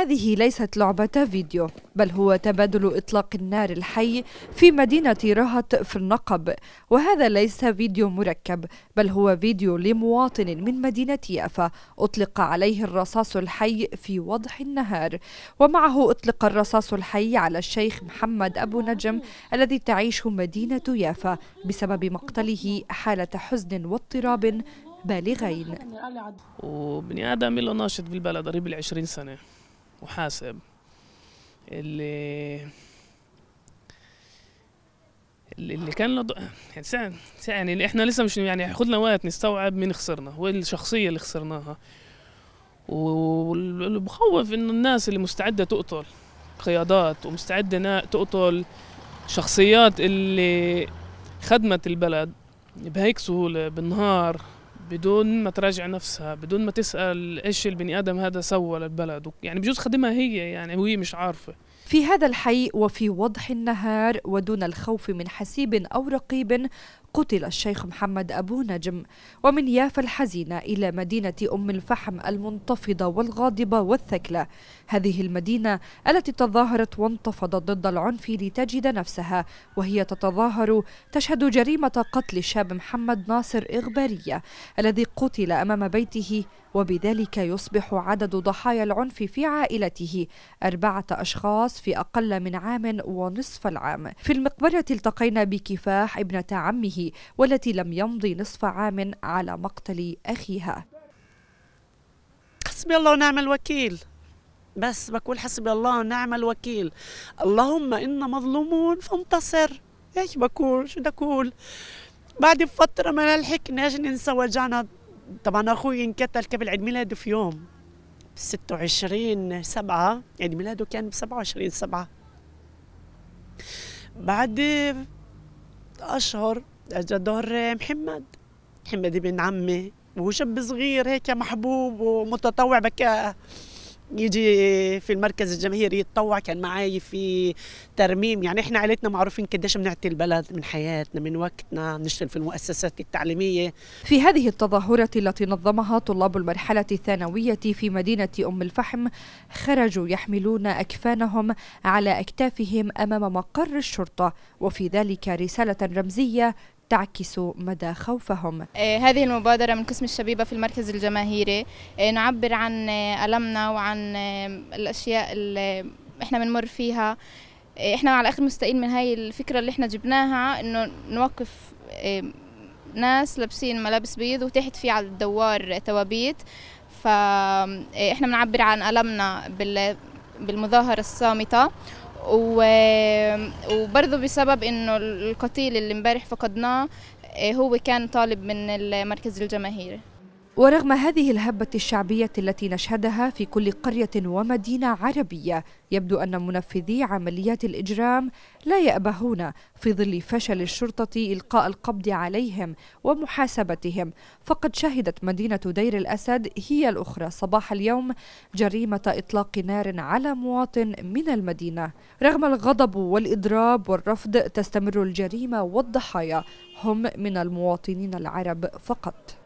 هذه ليست لعبة فيديو بل هو تبادل إطلاق النار الحي في مدينة رهط في النقب وهذا ليس فيديو مركب بل هو فيديو لمواطن من مدينة يافا أطلق عليه الرصاص الحي في وضح النهار ومعه أطلق الرصاص الحي على الشيخ محمد أبو نجم الذي تعيش مدينة يافا بسبب مقتله حالة حزن واضطراب بالغين وبني ادم له ناشط بالبلد قريب ال 20 سنه وحاسب اللي اللي كان له يعني يعني احنا لسه مش يعني خدنا وقت نستوعب مين خسرنا والشخصيه اللي خسرناها واللي بخوف انه الناس اللي مستعده تقتل قيادات ومستعده تقتل شخصيات اللي خدمت البلد بهيك سهوله بالنهار بدون ما تراجع نفسها بدون ما تسأل إيش البني آدم هذا سوى للبلد يعني بجوز خدمها هي يعني هي مش عارفة في هذا الحي وفي وضح النهار ودون الخوف من حسيب أو رقيب قتل الشيخ محمد أبو نجم ومن يافا الحزينة إلى مدينة أم الفحم المنتفضة والغاضبة والثكلة هذه المدينة التي تظاهرت وانتفضت ضد العنف لتجد نفسها وهي تتظاهر تشهد جريمة قتل الشاب محمد ناصر إغبارية الذي قتل أمام بيته وبذلك يصبح عدد ضحايا العنف في عائلته أربعة أشخاص في أقل من عام ونصف العام في المقبرة التقينا بكفاح ابنة عمه والتي لم يمضي نصف عام على مقتل أخيها حسبي الله ونعم الوكيل بس بقول حسبي الله ونعم الوكيل اللهم إنا مظلومون فانتصر ايش بقول شو بدي اقول بعد فتره ما لحقناش ننسى وجعنا طبعا اخوي انقتل قبل عيد ميلاده في يوم ب 26 7 عيد ميلاده كان ب 27 7 بعد اشهر اجى دور محمد محمد ابن عمي وهو صغير هيك محبوب ومتطوع بكاء يجي في المركز الجماهيري يتطوع كان معي في ترميم يعني احنا عائلتنا معروفين قديش بنعطي البلد من حياتنا من وقتنا بنشتغل في المؤسسات التعليميه في هذه التظاهره التي نظمها طلاب المرحله الثانويه في مدينه ام الفحم خرجوا يحملون اكفانهم على اكتافهم امام مقر الشرطه وفي ذلك رساله رمزيه تعكس مدى خوفهم إيه، هذه المبادرة من قسم الشبيبة في المركز الجماهيري إيه، نعبر عن إيه، ألمنا وعن الأشياء اللي احنا بنمر فيها احنا على الاخر مستائين من هاي الفكره اللي احنا جبناها انه نوقف ناس لابسين ملابس بيض وتحت في على الدوار توابيت فاحنا بنعبر عن ألمنا بالمظاهرة الصامتة وبرضه بسبب انه القتيل اللي امبارح فقدناه إيه، هو كان طالب من المركز الجماهيري ورغم هذه الهبة الشعبية التي نشهدها في كل قرية ومدينة عربية يبدو أن منفذي عمليات الإجرام لا يأبهون في ظل فشل الشرطة إلقاء القبض عليهم ومحاسبتهم فقد شهدت مدينة دير الأسد هي الأخرى صباح اليوم جريمة إطلاق نار على مواطن من المدينة رغم الغضب والإضراب والرفض تستمر الجريمة والضحايا هم من المواطنين العرب فقط